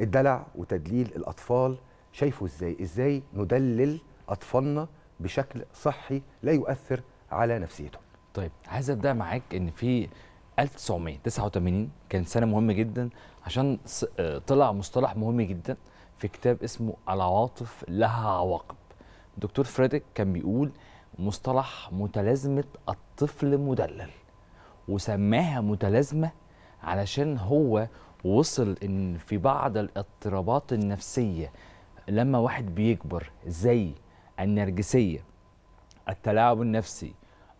الدلع وتدليل الاطفال شايفه ازاي ازاي ندلل اطفالنا بشكل صحي لا يؤثر على نفسيتهم طيب عايز ابدا معاك ان في 1989 كان سنه مهمه جدا عشان آه، طلع مصطلح مهم جدا في كتاب اسمه العواطف لها عواقب دكتور فريدك كان بيقول مصطلح متلازمه الطفل مدلل وسماها متلازمه علشان هو وصل ان في بعض الاضطرابات النفسيه لما واحد بيكبر زي النرجسيه التلاعب النفسي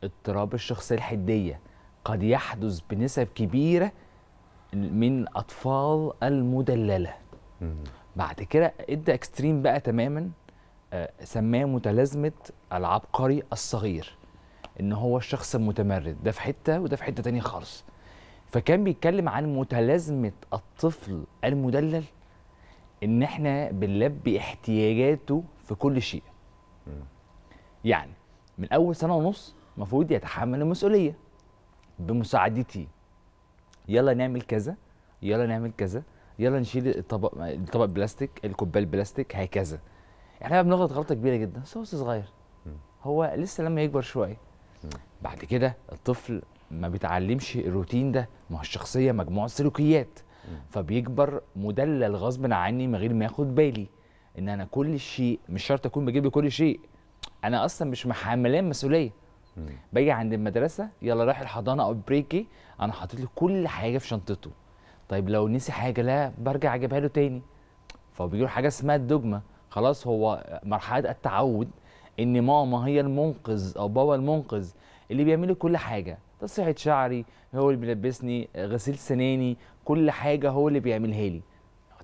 اضطراب الشخصيه الحديه قد يحدث بنسب كبيره من اطفال المدلله بعد كده ادى اكستريم بقى تماما آه، سماه متلازمه العبقري الصغير ان هو الشخص المتمرد ده في حته وده في حته تانية خالص فكان بيتكلم عن متلازمه الطفل المدلل ان احنا بنلبي احتياجاته في كل شيء يعني من اول سنه ونص المفروض يتحمل المسؤوليه بمساعدتي يلا نعمل كذا يلا نعمل كذا يلا نشيل الطبق الطبق بلاستيك الكوبايه البلاستيك هكذا احنا بنغلط غلطه كبيره جدا بس هو صغير هو لسه لما يكبر شويه بعد كده الطفل ما بيتعلمش الروتين ده ما هو الشخصيه مجموعه سلوكيات فبيكبر مدلل غصب عني من غير ما ياخد بالي ان انا كل شيء مش شرط اكون بجيب كل شيء انا اصلا مش محملاه مسؤوليه باجي عند المدرسه يلا رايح الحضانه او بريكي انا حاطط له كل حاجه في شنطته طيب لو نسي حاجه لا برجع اجيبها له تاني فبيجي له حاجه اسمها الدوجما خلاص هو مرحله التعود ان ماما هي المنقذ او بابا المنقذ اللي بيعمل كل حاجه تصحيح شعري هو اللي بيلبسني غسيل سناني كل حاجة هو اللي بيعملها لي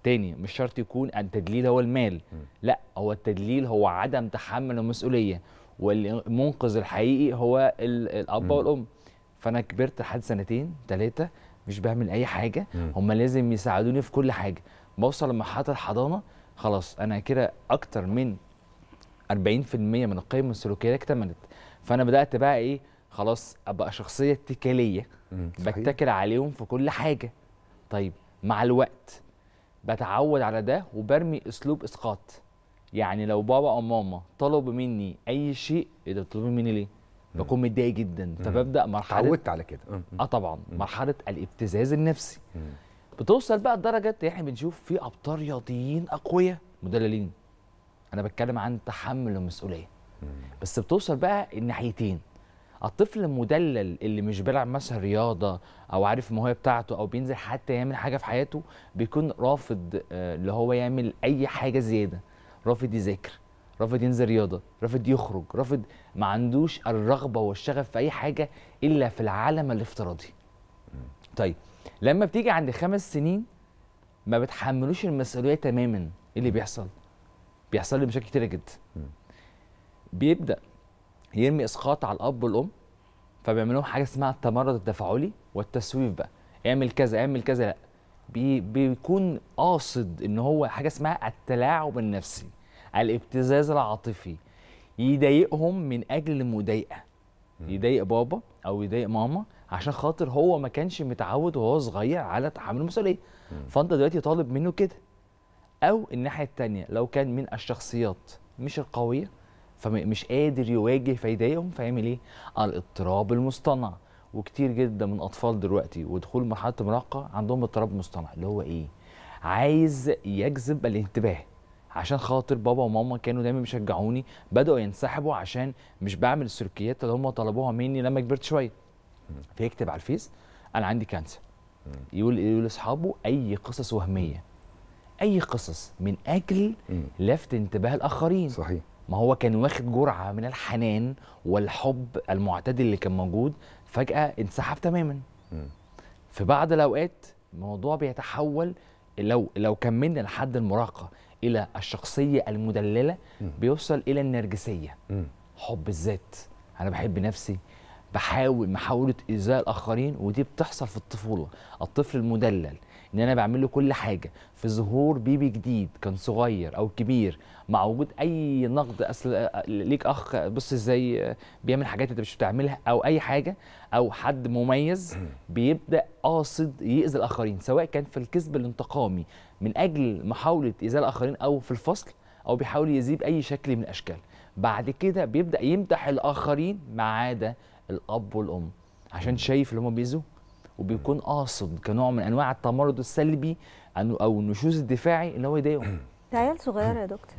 تاني مش شرط يكون التدليل هو المال م. لا هو التدليل هو عدم تحمل المسؤولية والمنقذ الحقيقي هو الأب والأم فأنا كبرت لحد سنتين ثلاثة مش بعمل أي حاجة هم لازم يساعدوني في كل حاجة بوصل لمرحلة الحضانة خلاص أنا كده أكتر من 40% من القيم السلوكيه اكتملت فانا بدات بقى ايه خلاص ابقى شخصيه اتكاليه بتكل عليهم في كل حاجه طيب مع الوقت بتعود على ده وبرمي اسلوب اسقاط يعني لو بابا او ماما طلبوا مني اي شيء اذا إيه ده مني ليه بكون متضايق جدا فببدا مرحله اتعودت على كده اه طبعا مرحله الابتزاز النفسي بتوصل بقى لدرجه احنا بنشوف في ابطال رياضيين اقوياء مدللين انا بتكلم عن تحمل المسؤوليه بس بتوصل بقى الناحيتين الطفل المدلل اللي مش بيلعب مثلا رياضه او عارف الموهبه بتاعته او بينزل حتى يعمل حاجه في حياته بيكون رافض آه، اللي هو يعمل اي حاجه زياده رافض يذاكر رافض ينزل رياضه رافض يخرج رافض ما عندوش الرغبه والشغف في اي حاجه الا في العالم الافتراضي طيب لما بتيجي عند خمس سنين ما بتحملوش المسؤوليه تماما ايه اللي بيحصل بيحصل لي مشاكل كتيره جدا بيبدا يرمي اسقاط على الاب والام فبيعمل لهم حاجه اسمها التمرد التفاعلي والتسويف بقى اعمل كذا اعمل كذا لا بي بيكون قاصد ان هو حاجه اسمها التلاعب النفسي الابتزاز العاطفي يضايقهم من اجل المضايقه يضايق بابا او يضايق ماما عشان خاطر هو ما كانش متعود وهو صغير على تحمل المسؤوليه فانت دلوقتي طالب منه كده او الناحيه الثانيه لو كان من الشخصيات مش القويه فمش قادر يواجه فايديهم فيعمل ايه؟ الاضطراب المصطنع وكتير جدا من اطفال دلوقتي ودخول مرحله المراهقه عندهم اضطراب مصطنع اللي هو ايه؟ عايز يجذب الانتباه عشان خاطر بابا وماما كانوا دايما بيشجعوني بداوا ينسحبوا عشان مش بعمل السلوكيات اللي هم طلبوها مني لما كبرت شويه فيكتب على الفيس انا عندي كانسر يقول يقول لاصحابه اي قصص وهميه اي قصص من اجل لفت انتباه الاخرين صحيح ما هو كان واخد جرعه من الحنان والحب المعتدل اللي كان موجود فجاه انسحب تماما م. في بعض الاوقات الموضوع بيتحول لو لو كملنا لحد المراهقه الى الشخصيه المدلله م. بيوصل الى النرجسيه م. حب الذات انا بحب نفسي بحاول محاوله ايذاء الاخرين ودي بتحصل في الطفوله الطفل المدلل ان انا بعمل له كل حاجه في ظهور بيبي جديد كان صغير او كبير مع وجود اي نقد اصل ليك اخ بص ازاي بيعمل حاجات انت مش بتعملها او اي حاجه او حد مميز بيبدا قاصد يؤذي الاخرين سواء كان في الكذب الانتقامي من اجل محاوله ايذاء الاخرين او في الفصل او بيحاول يذيب اي شكل من الاشكال بعد كده بيبدا يمدح الاخرين ما عدا الاب والام عشان شايف اللي هم بيزوا وبيكون قاصد كنوع من انواع التمرد السلبي او النشوز الدفاعي اللي هو يضايقهم ده عيال صغيره يا دكتور